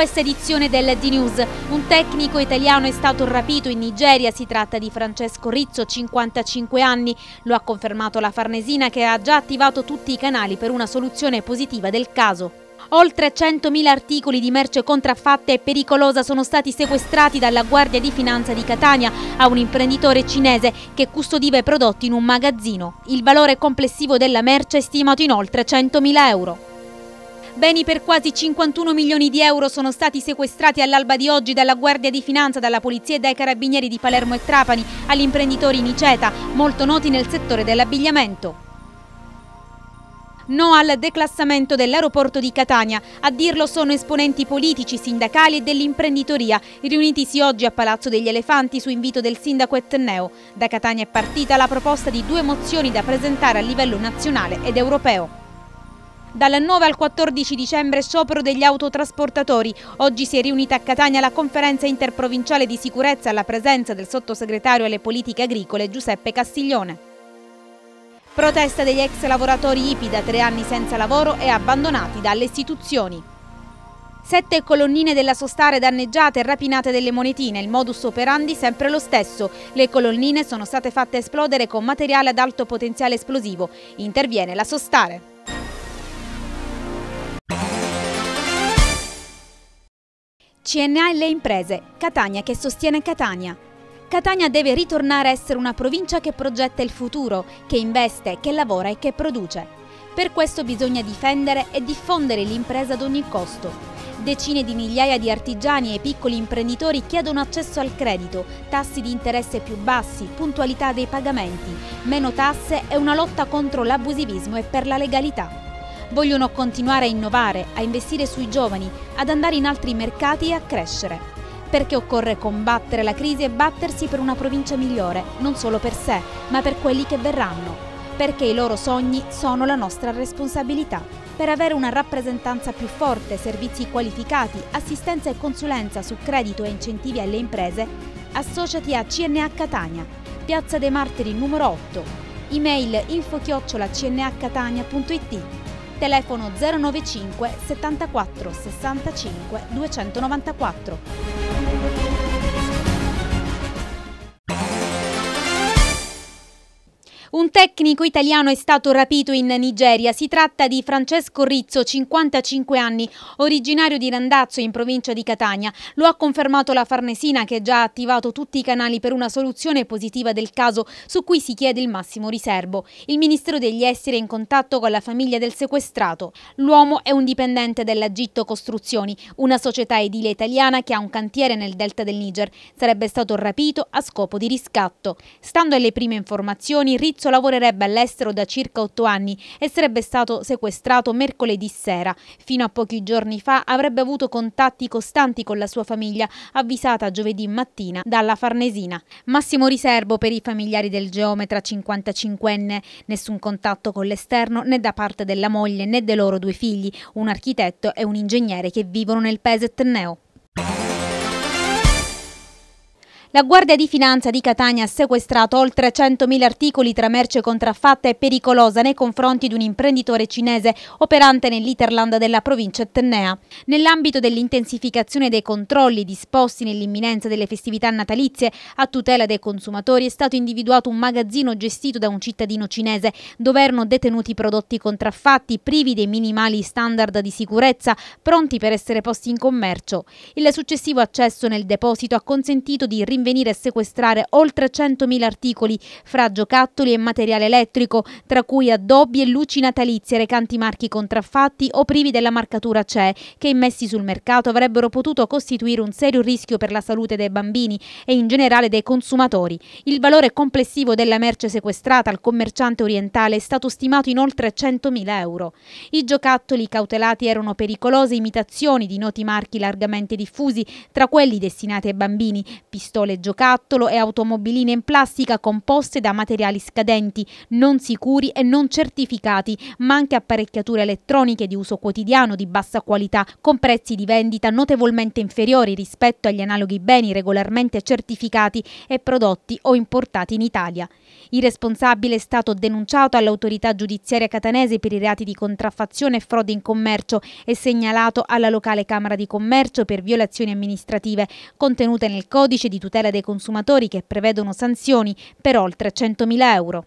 questa edizione del D-News. Un tecnico italiano è stato rapito in Nigeria, si tratta di Francesco Rizzo, 55 anni. Lo ha confermato la Farnesina che ha già attivato tutti i canali per una soluzione positiva del caso. Oltre 100.000 articoli di merce contraffatta e pericolosa sono stati sequestrati dalla Guardia di Finanza di Catania a un imprenditore cinese che custodiva i prodotti in un magazzino. Il valore complessivo della merce è stimato in oltre 100.000 euro. Beni per quasi 51 milioni di euro sono stati sequestrati all'alba di oggi dalla Guardia di Finanza, dalla Polizia e dai Carabinieri di Palermo e Trapani agli imprenditori Niceta, molto noti nel settore dell'abbigliamento no al declassamento dell'aeroporto di Catania. A dirlo sono esponenti politici, sindacali e dell'imprenditoria, riunitisi oggi a Palazzo degli Elefanti su invito del sindaco Etneo. Da Catania è partita la proposta di due mozioni da presentare a livello nazionale ed europeo. Dal 9 al 14 dicembre sciopero degli autotrasportatori. Oggi si è riunita a Catania la conferenza interprovinciale di sicurezza alla presenza del sottosegretario alle politiche agricole Giuseppe Castiglione. Protesta degli ex lavoratori IPI da tre anni senza lavoro e abbandonati dalle istituzioni. Sette colonnine della Sostare danneggiate e rapinate delle monetine, il modus operandi sempre lo stesso. Le colonnine sono state fatte esplodere con materiale ad alto potenziale esplosivo. Interviene la Sostare. CNA e le imprese, Catania che sostiene Catania. Catania deve ritornare a essere una provincia che progetta il futuro, che investe, che lavora e che produce. Per questo bisogna difendere e diffondere l'impresa ad ogni costo. Decine di migliaia di artigiani e piccoli imprenditori chiedono accesso al credito, tassi di interesse più bassi, puntualità dei pagamenti, meno tasse e una lotta contro l'abusivismo e per la legalità. Vogliono continuare a innovare, a investire sui giovani, ad andare in altri mercati e a crescere. Perché occorre combattere la crisi e battersi per una provincia migliore, non solo per sé, ma per quelli che verranno. Perché i loro sogni sono la nostra responsabilità. Per avere una rappresentanza più forte, servizi qualificati, assistenza e consulenza su credito e incentivi alle imprese, associati a CNA Catania, Piazza dei Martiri numero 8, email info cnacatania.it telefono 095 74 65 294. Un tecnico italiano è stato rapito in Nigeria. Si tratta di Francesco Rizzo, 55 anni, originario di Randazzo in provincia di Catania. Lo ha confermato la Farnesina che ha già attivato tutti i canali per una soluzione positiva del caso su cui si chiede il massimo riservo. Il Ministero degli Esteri è in contatto con la famiglia del sequestrato. L'uomo è un dipendente dell'Agitto Costruzioni, una società edile italiana che ha un cantiere nel delta del Niger. Sarebbe stato rapito a scopo di riscatto. Stando alle prime informazioni, Rizzo lavorerebbe all'estero da circa otto anni e sarebbe stato sequestrato mercoledì sera. Fino a pochi giorni fa avrebbe avuto contatti costanti con la sua famiglia, avvisata giovedì mattina dalla Farnesina. Massimo riservo per i familiari del geometra 55enne, nessun contatto con l'esterno né da parte della moglie né dei loro due figli, un architetto e un ingegnere che vivono nel paese Tenneo. La Guardia di Finanza di Catania ha sequestrato oltre 100.000 articoli tra merce contraffatta e pericolosa nei confronti di un imprenditore cinese operante nell'Iterland della provincia etnea. Nell'ambito dell'intensificazione dei controlli disposti nell'imminenza delle festività natalizie a tutela dei consumatori è stato individuato un magazzino gestito da un cittadino cinese dove erano detenuti prodotti contraffatti privi dei minimali standard di sicurezza pronti per essere posti in commercio. Il successivo accesso nel deposito ha consentito di rimediare rinvenire e sequestrare oltre 100.000 articoli fra giocattoli e materiale elettrico, tra cui addobbi e luci natalizie recanti marchi contraffatti o privi della marcatura CE, che immessi sul mercato avrebbero potuto costituire un serio rischio per la salute dei bambini e in generale dei consumatori. Il valore complessivo della merce sequestrata al commerciante orientale è stato stimato in oltre 100.000 euro. I giocattoli cautelati erano pericolose imitazioni di noti marchi largamente diffusi, tra quelli destinati ai bambini, pistole scatole, giocattolo e automobiline in plastica composte da materiali scadenti, non sicuri e non certificati, ma anche apparecchiature elettroniche di uso quotidiano di bassa qualità, con prezzi di vendita notevolmente inferiori rispetto agli analoghi beni regolarmente certificati e prodotti o importati in Italia. Il responsabile è stato denunciato all'autorità giudiziaria catanese per i reati di contraffazione e frode in commercio e segnalato alla locale Camera di Commercio per violazioni amministrative contenute nel codice di tutela tutela dei consumatori che prevedono sanzioni per oltre 100.000 euro.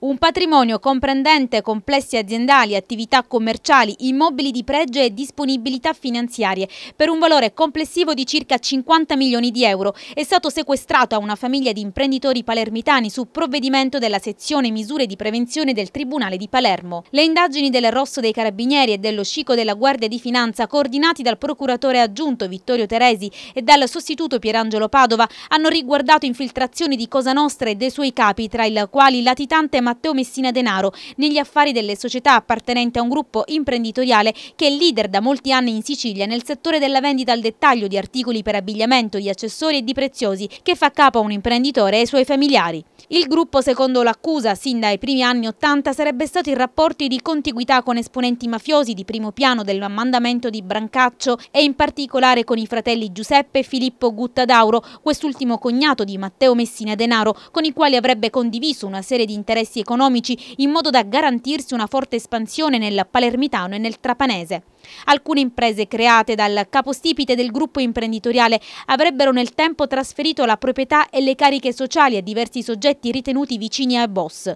Un patrimonio comprendente complessi aziendali, attività commerciali, immobili di pregio e disponibilità finanziarie per un valore complessivo di circa 50 milioni di euro è stato sequestrato a una famiglia di imprenditori palermitani su provvedimento della sezione misure di prevenzione del Tribunale di Palermo. Le indagini del Rosso dei Carabinieri e dello Scico della Guardia di Finanza coordinati dal procuratore aggiunto Vittorio Teresi e dal sostituto Pierangelo Padova hanno riguardato infiltrazioni di Cosa Nostra e dei suoi capi tra i quali latitante Matteo Matteo Messina Denaro negli affari delle società appartenente a un gruppo imprenditoriale che è leader da molti anni in Sicilia nel settore della vendita al dettaglio di articoli per abbigliamento, di accessori e di preziosi che fa capo a un imprenditore e ai suoi familiari. Il gruppo, secondo l'accusa, sin dai primi anni 80 sarebbe stato in rapporti di contiguità con esponenti mafiosi di primo piano del mandamento di Brancaccio e in particolare con i fratelli Giuseppe e Filippo Guttadauro, quest'ultimo cognato di Matteo Messina Denaro, con i quali avrebbe condiviso una serie di interessi economici in modo da garantirsi una forte espansione nel palermitano e nel trapanese. Alcune imprese create dal capostipite del gruppo imprenditoriale avrebbero nel tempo trasferito la proprietà e le cariche sociali a diversi soggetti ritenuti vicini a boss.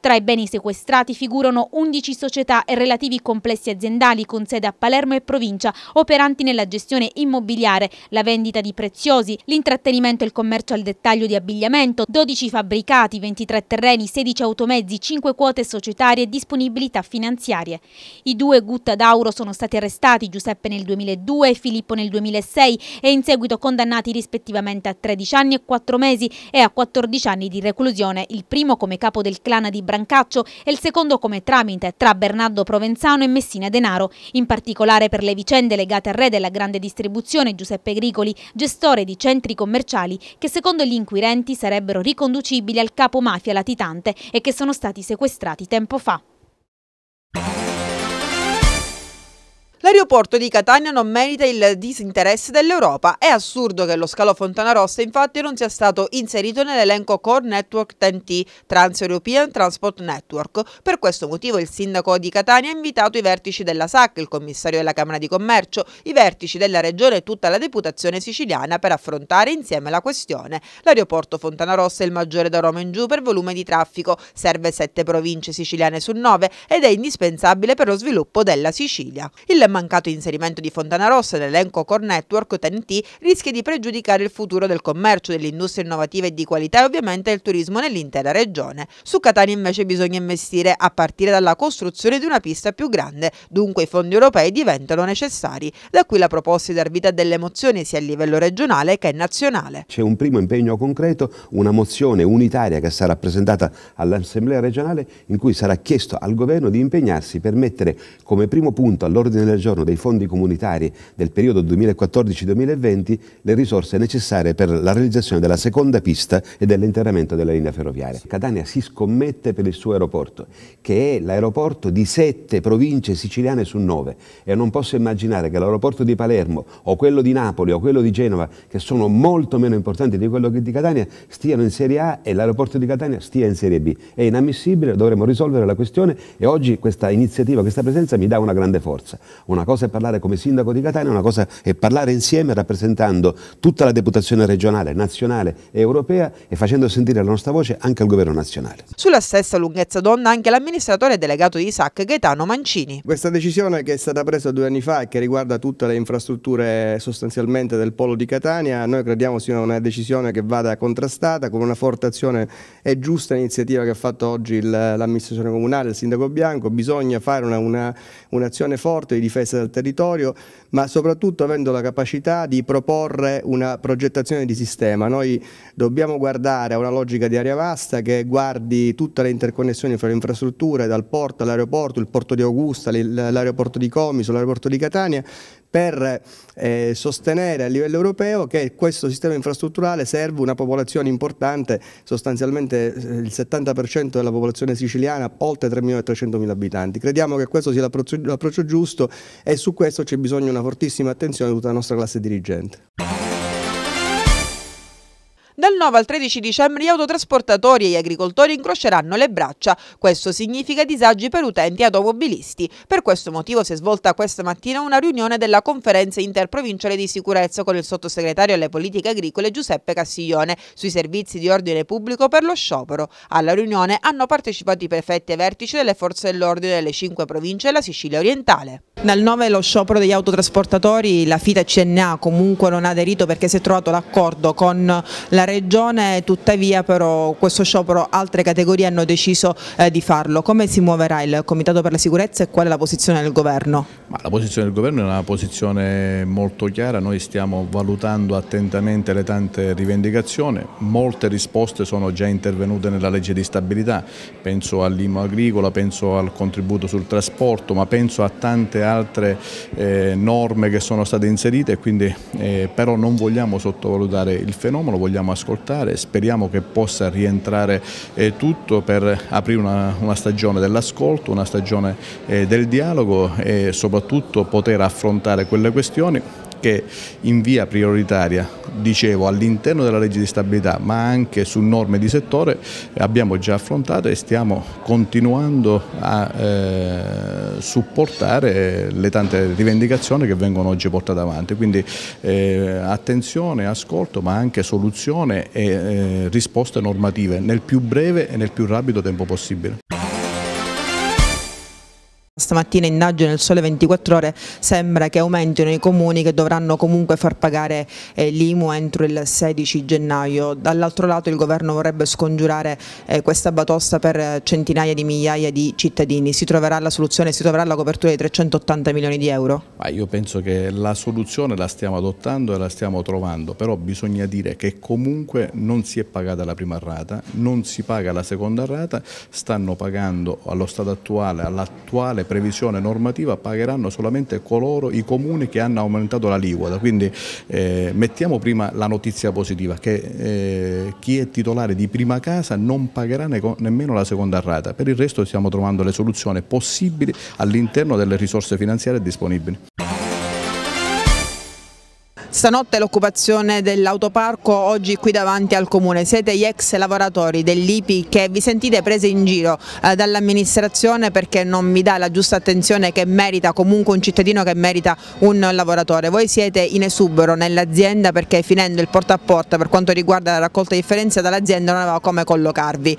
Tra i beni sequestrati figurano 11 società e relativi complessi aziendali con sede a Palermo e provincia, operanti nella gestione immobiliare, la vendita di preziosi, l'intrattenimento e il commercio al dettaglio di abbigliamento, 12 fabbricati, 23 terreni, 16 automezzi, 5 quote societarie e disponibilità finanziarie. I due gutta d'auro sono stati stati arrestati Giuseppe nel 2002 e Filippo nel 2006 e in seguito condannati rispettivamente a 13 anni e 4 mesi e a 14 anni di reclusione, il primo come capo del clan di Brancaccio e il secondo come tramite tra Bernardo Provenzano e Messina Denaro, in particolare per le vicende legate al re della grande distribuzione Giuseppe Gricoli, gestore di centri commerciali che secondo gli inquirenti sarebbero riconducibili al capo mafia latitante e che sono stati sequestrati tempo fa. L'aeroporto di Catania non merita il disinteresse dell'Europa. È assurdo che lo scalo Fontanarossa infatti non sia stato inserito nell'elenco Core Network TNT, Trans-European Transport Network. Per questo motivo il sindaco di Catania ha invitato i vertici della SAC, il commissario della Camera di Commercio, i vertici della Regione e tutta la deputazione siciliana per affrontare insieme la questione. L'aeroporto Fontanarossa è il maggiore da Roma in giù per volume di traffico, serve sette province siciliane su nove ed è indispensabile per lo sviluppo della Sicilia. Il mancato inserimento di Fontana Rossa nell'elenco Core Network TNT rischia di pregiudicare il futuro del commercio, dell'industria innovativa e di qualità e ovviamente del turismo nell'intera regione. Su Catania invece bisogna investire a partire dalla costruzione di una pista più grande, dunque i fondi europei diventano necessari. Da qui la proposta di dar vita a delle mozioni sia a livello regionale che nazionale. C'è un primo impegno concreto, una mozione unitaria che sarà presentata all'Assemblea regionale in cui sarà chiesto al Governo di impegnarsi per mettere come primo punto all'ordine del del giorno dei fondi comunitari del periodo 2014-2020 le risorse necessarie per la realizzazione della seconda pista e dell'interramento della linea ferroviaria. Catania si scommette per il suo aeroporto, che è l'aeroporto di sette province siciliane su nove e non posso immaginare che l'aeroporto di Palermo o quello di Napoli o quello di Genova, che sono molto meno importanti di quello di Catania, stiano in Serie A e l'aeroporto di Catania stia in Serie B. È inammissibile, dovremo risolvere la questione e oggi questa iniziativa, questa presenza mi dà una grande forza. Una cosa è parlare come sindaco di Catania, una cosa è parlare insieme rappresentando tutta la deputazione regionale, nazionale e europea e facendo sentire la nostra voce anche al governo nazionale. Sulla stessa lunghezza d'onda anche l'amministratore delegato di SAC Gaetano Mancini. Questa decisione che è stata presa due anni fa e che riguarda tutte le infrastrutture sostanzialmente del polo di Catania, noi crediamo sia una decisione che vada contrastata con una forte azione e giusta iniziativa che ha fatto oggi l'amministrazione comunale, il sindaco Bianco, bisogna fare un'azione una, un forte di difesa difesa del territorio, ma soprattutto avendo la capacità di proporre una progettazione di sistema. Noi dobbiamo guardare a una logica di area vasta che guardi tutte le interconnessioni fra le infrastrutture, dal porto all'aeroporto, il porto di Augusta, l'aeroporto di Comiso, l'aeroporto di Catania, per eh, sostenere a livello europeo che questo sistema infrastrutturale serve una popolazione importante, sostanzialmente eh, il 70% della popolazione siciliana, oltre 3.300.000 abitanti. Crediamo che questo sia l'approccio giusto e su questo c'è bisogno di una fortissima attenzione di tutta la nostra classe dirigente. Dal 9 al 13 dicembre gli autotrasportatori e gli agricoltori incroceranno le braccia. Questo significa disagi per utenti e automobilisti. Per questo motivo si è svolta questa mattina una riunione della conferenza interprovinciale di sicurezza con il sottosegretario alle politiche agricole Giuseppe Castiglione sui servizi di ordine pubblico per lo sciopero. Alla riunione hanno partecipato i prefetti e vertici delle forze dell'ordine delle cinque province della Sicilia orientale. Dal 9 lo sciopero degli autotrasportatori, la FITA CNA comunque non ha aderito perché si è trovato l'accordo con la Regione, tuttavia però questo sciopero altre categorie hanno deciso eh, di farlo. Come si muoverà il Comitato per la Sicurezza e qual è la posizione del Governo? Ma la posizione del Governo è una posizione molto chiara, noi stiamo valutando attentamente le tante rivendicazioni, molte risposte sono già intervenute nella legge di stabilità, penso all'IMO agricola, penso al contributo sul trasporto, ma penso a tante altre eh, norme che sono state inserite, quindi, eh, però non vogliamo sottovalutare il fenomeno, vogliamo ascoltare, speriamo che possa rientrare eh, tutto per aprire una, una stagione dell'ascolto, una stagione eh, del dialogo e soprattutto poter affrontare quelle questioni perché in via prioritaria, dicevo, all'interno della legge di stabilità ma anche su norme di settore abbiamo già affrontato e stiamo continuando a eh, supportare le tante rivendicazioni che vengono oggi portate avanti. Quindi eh, attenzione, ascolto ma anche soluzione e eh, risposte normative nel più breve e nel più rapido tempo possibile. Stamattina indagio nel sole 24 ore sembra che aumentino i comuni che dovranno comunque far pagare eh, l'IMU entro il 16 gennaio. Dall'altro lato il governo vorrebbe scongiurare eh, questa batosta per centinaia di migliaia di cittadini. Si troverà la soluzione, si troverà la copertura di 380 milioni di euro? Ma io penso che la soluzione la stiamo adottando e la stiamo trovando, però bisogna dire che comunque non si è pagata la prima rata, non si paga la seconda rata, stanno pagando allo stato attuale, all'attuale previsione normativa pagheranno solamente coloro, i comuni che hanno aumentato l'aliquota, quindi eh, mettiamo prima la notizia positiva che eh, chi è titolare di prima casa non pagherà ne nemmeno la seconda rata, per il resto stiamo trovando le soluzioni possibili all'interno delle risorse finanziarie disponibili. Stanotte l'occupazione dell'autoparco, oggi qui davanti al Comune. Siete gli ex lavoratori dell'IPI che vi sentite presi in giro eh, dall'amministrazione perché non vi dà la giusta attenzione che merita comunque un cittadino che merita un lavoratore. Voi siete in esubero nell'azienda perché finendo il porta a porta per quanto riguarda la raccolta differenza dall'azienda non aveva come collocarvi.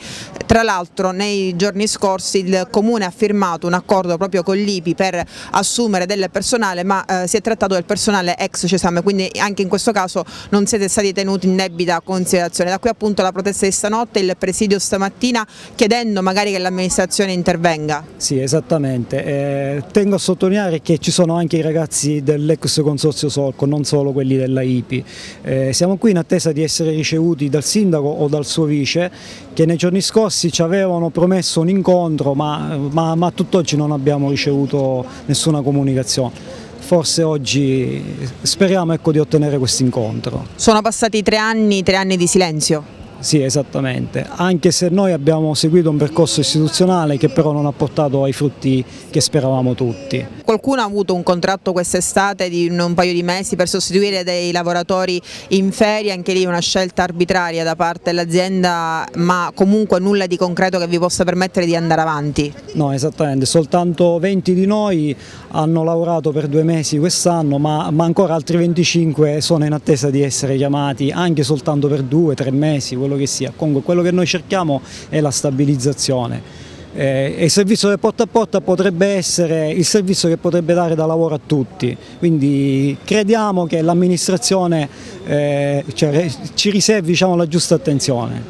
Tra l'altro nei giorni scorsi il Comune ha firmato un accordo proprio con l'IPI per assumere del personale ma eh, si è trattato del personale ex Cesame, quindi quindi anche in questo caso non siete stati tenuti in debita considerazione. Da qui appunto la protesta di stanotte, il presidio stamattina chiedendo magari che l'amministrazione intervenga. Sì, esattamente. Eh, tengo a sottolineare che ci sono anche i ragazzi dell'ex consorzio Solco, non solo quelli della IPI. Eh, siamo qui in attesa di essere ricevuti dal sindaco o dal suo vice che nei giorni scorsi ci avevano promesso un incontro ma, ma, ma tutt'oggi non abbiamo ricevuto nessuna comunicazione forse oggi speriamo ecco, di ottenere questo incontro. Sono passati tre anni, tre anni di silenzio? Sì, esattamente, anche se noi abbiamo seguito un percorso istituzionale che però non ha portato ai frutti che speravamo tutti qualcuno ha avuto un contratto quest'estate di un, paio di mesi per sostituire dei lavoratori in ferie, anche lì una scelta arbitraria da parte dell'azienda ma comunque nulla di concreto che vi possa permettere di andare avanti? No esattamente, soltanto 20 di noi hanno lavorato per due mesi quest'anno ma, ma ancora altri 25 sono in attesa di essere chiamati anche soltanto per due, tre mesi, quello che sia, comunque quello che noi cerchiamo è la stabilizzazione eh, il servizio del porta a porta potrebbe essere il servizio che potrebbe dare da lavoro a tutti, quindi crediamo che l'amministrazione eh, cioè, ci riservi diciamo, la giusta attenzione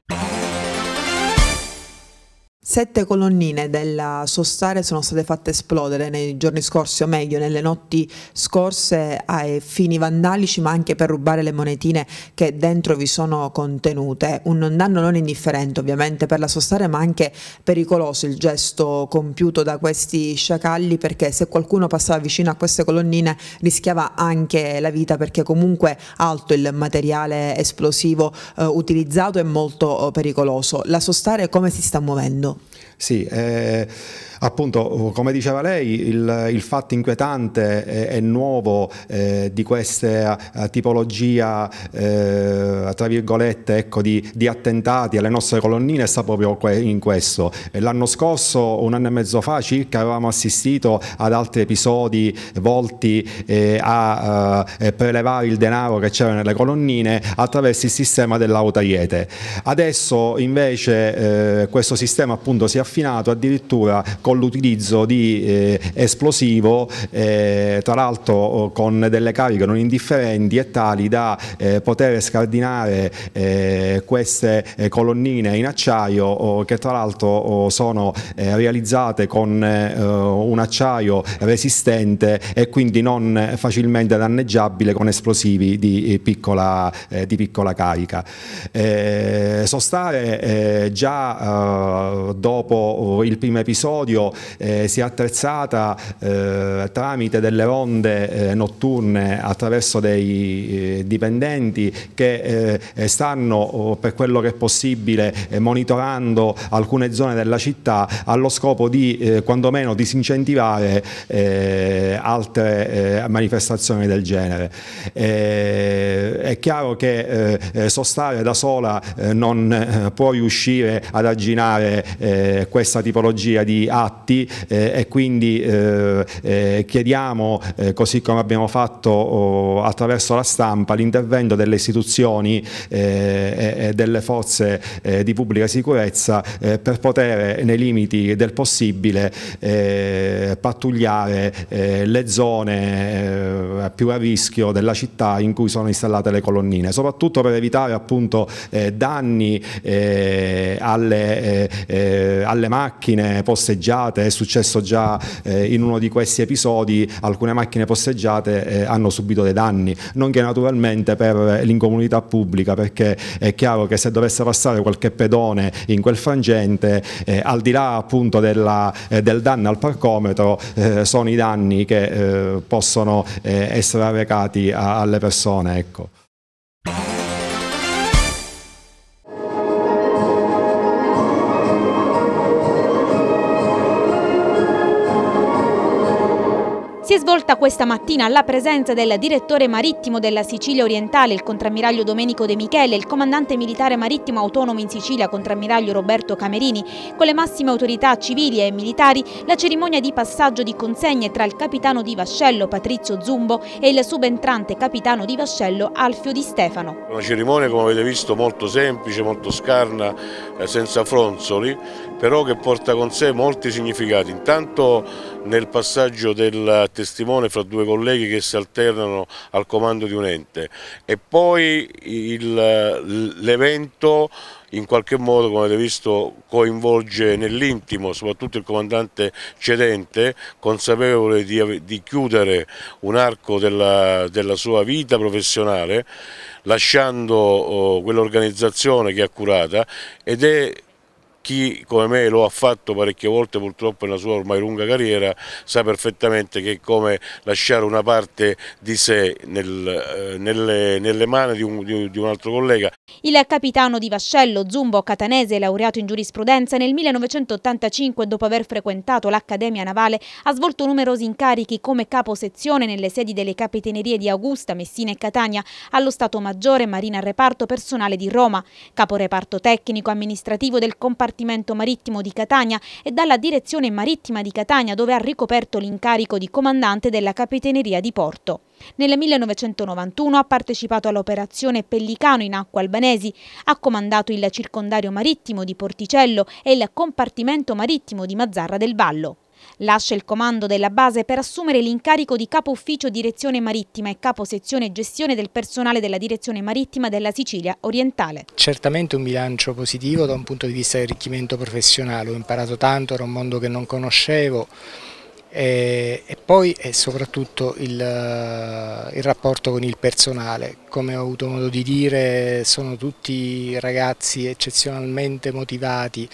sette colonnine della Sostare sono state fatte esplodere nei giorni scorsi, o meglio nelle notti scorse, ai fini vandalici, ma anche per rubare le monetine che dentro vi sono contenute. Un danno non indifferente ovviamente per la Sostare, ma anche pericoloso il gesto compiuto da questi sciacalli, perché se qualcuno passava vicino a queste colonnine rischiava anche la vita, perché comunque alto il materiale esplosivo eh, utilizzato è molto eh, pericoloso. La Sostare come si sta muovendo? Sì, eh, Appunto, come diceva lei, il, il fatto inquietante e, e nuovo eh, di questa eh, tipologia, eh, tra virgolette, ecco, di, di, attentati alle nostre colonnine sta proprio in questo. L'anno scorso, un anno e mezzo fa circa, avevamo assistito ad altri episodi volti eh, a eh, prelevare il denaro che c'era nelle colonnine attraverso il sistema dell'autariete. Adesso invece eh, questo sistema appunto si è affinato addirittura con l'utilizzo di eh, esplosivo, eh, tra l'altro oh, con delle cariche non indifferenti e tali da eh, poter scardinare eh, queste eh, colonnine in acciaio oh, che tra l'altro oh, sono realizzate con un acciaio resistente e quindi non facilmente danneggiabile con esplosivi di piccola, di piccola carica. sostare già dopo il primo episodio studio, eh, si è attrezzata eh, tramite delle ronde eh, notturne attraverso dei eh, dipendenti che eh, stanno per quello che è possibile eh, monitorando alcune zone della città allo scopo di quantomeno disincentivare altre manifestazioni del genere. è chiaro che sostare da sola non può riuscire ad arginare questa tipologia di atto atti eh, e quindi eh, eh, chiediamo, così come abbiamo fatto oh, attraverso la stampa, l'intervento delle istituzioni e delle forze di pubblica sicurezza per poter nei limiti del possibile pattugliare le zone più a rischio della città in cui sono installate le colonnine, soprattutto per evitare appunto danni alle, alle macchine posteggiate posteggiate, è successo già eh, in uno di questi episodi, alcune macchine posteggiate eh, hanno subito dei danni, nonché naturalmente per l'incomunità pubblica, perché è chiaro che se dovesse passare qualche pedone in quel frangente, eh, al di là appunto della, eh, del danno al parcometro, eh, sono i danni che eh, possono essere arrecati a, alle persone. Ecco. è svolta questa mattina alla presenza del direttore marittimo della Sicilia orientale, il contrammiraglio Domenico De Michele, il comandante militare marittimo autonomo in Sicilia, contrammiraglio Roberto Camerini, con le massime autorità civili e militari, la cerimonia di passaggio di consegne tra il capitano di vascello Patrizio Zumbo e il subentrante capitano di vascello Alfio Di Stefano. Una cerimonia, come avete visto, molto semplice, molto scarna, eh, senza fronzoli, però che porta con sé molti significati. Intanto nel passaggio del testimone testimone fra due colleghi che si alternano al comando di un ente e poi eh, l'evento in qualche modo, come avete visto, coinvolge nell'intimo soprattutto il comandante cedente, consapevole di, di chiudere un arco della, della, sua vita professionale, lasciando oh, quell'organizzazione che ha curata ed è chi come me lo ha fatto parecchie volte purtroppo nella sua ormai lunga carriera sa perfettamente che è come lasciare una parte di sé nel, eh, nelle, nelle, mani di un, di, di un, altro collega. Il capitano di Vascello, Zumbo Catanese, laureato in giurisprudenza nel 1985 dopo aver frequentato l'Accademia Navale, ha svolto numerosi incarichi come capo sezione nelle sedi delle capitanerie di Augusta, Messina e Catania, allo Stato Maggiore Marina Reparto Personale di Roma, capo reparto tecnico amministrativo del compartimento Dipartimento Marittimo di Catania e dalla Direzione Marittima di Catania dove ha ricoperto l'incarico di comandante della Capitaneria di Porto. Nel 1991 ha partecipato all'operazione Pellicano in acque albanesi, ha comandato il circondario marittimo di Porticello e il compartimento marittimo di Mazzarra del Vallo. Lascia il comando della base per assumere l'incarico di capo ufficio direzione marittima e capo sezione gestione del personale della direzione marittima della Sicilia orientale. Certamente un bilancio positivo da un punto di vista di arricchimento professionale, ho imparato tanto, era un mondo che non conoscevo e, poi e soprattutto il, il, rapporto con il personale, come ho avuto modo di dire sono tutti ragazzi eccezionalmente motivati,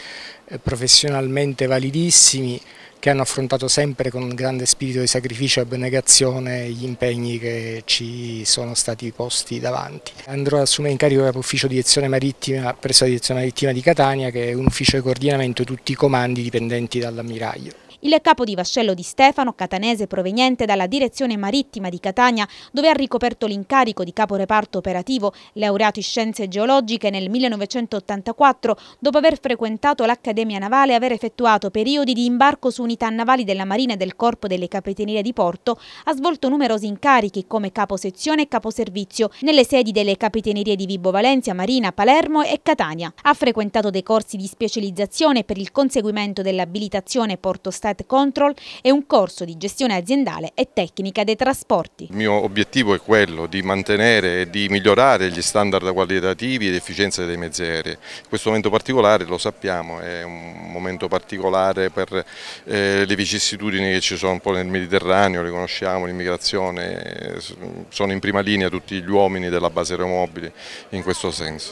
eh, professionalmente validissimi che hanno affrontato sempre con grande spirito di sacrificio e abnegazione gli impegni che ci sono stati posti davanti. Andrò ad assumere incarico carico l'ufficio direzione marittima presso la direzione marittima di Catania che è un ufficio di coordinamento di tutti i comandi dipendenti dall'ammiraglio. Il capo di vascello di Stefano, catanese proveniente dalla direzione marittima di Catania, dove ha ricoperto l'incarico di capo reparto operativo, laureato in scienze geologiche nel 1984, dopo aver frequentato l'Accademia Navale e aver effettuato periodi di imbarco su unità navali della Marina e del Corpo delle Capitanerie di Porto, ha svolto numerosi incarichi come capo sezione e caposervizio nelle sedi delle Capitanerie di Vibo Valencia, Marina, Palermo e Catania. Ha frequentato dei corsi di specializzazione per il conseguimento dell'abilitazione Porto Stato Traffic Control e un corso di gestione aziendale e tecnica dei trasporti. Il mio obiettivo è quello di mantenere e di migliorare gli standard qualitativi ed efficienza dei mezzi aerei. Questo momento particolare, lo sappiamo, è un momento particolare per eh, le vicissitudini che ci sono un po' nel Mediterraneo, le conosciamo, l'immigrazione, eh, sono in prima linea tutti gli uomini della base aeromobile in questo senso.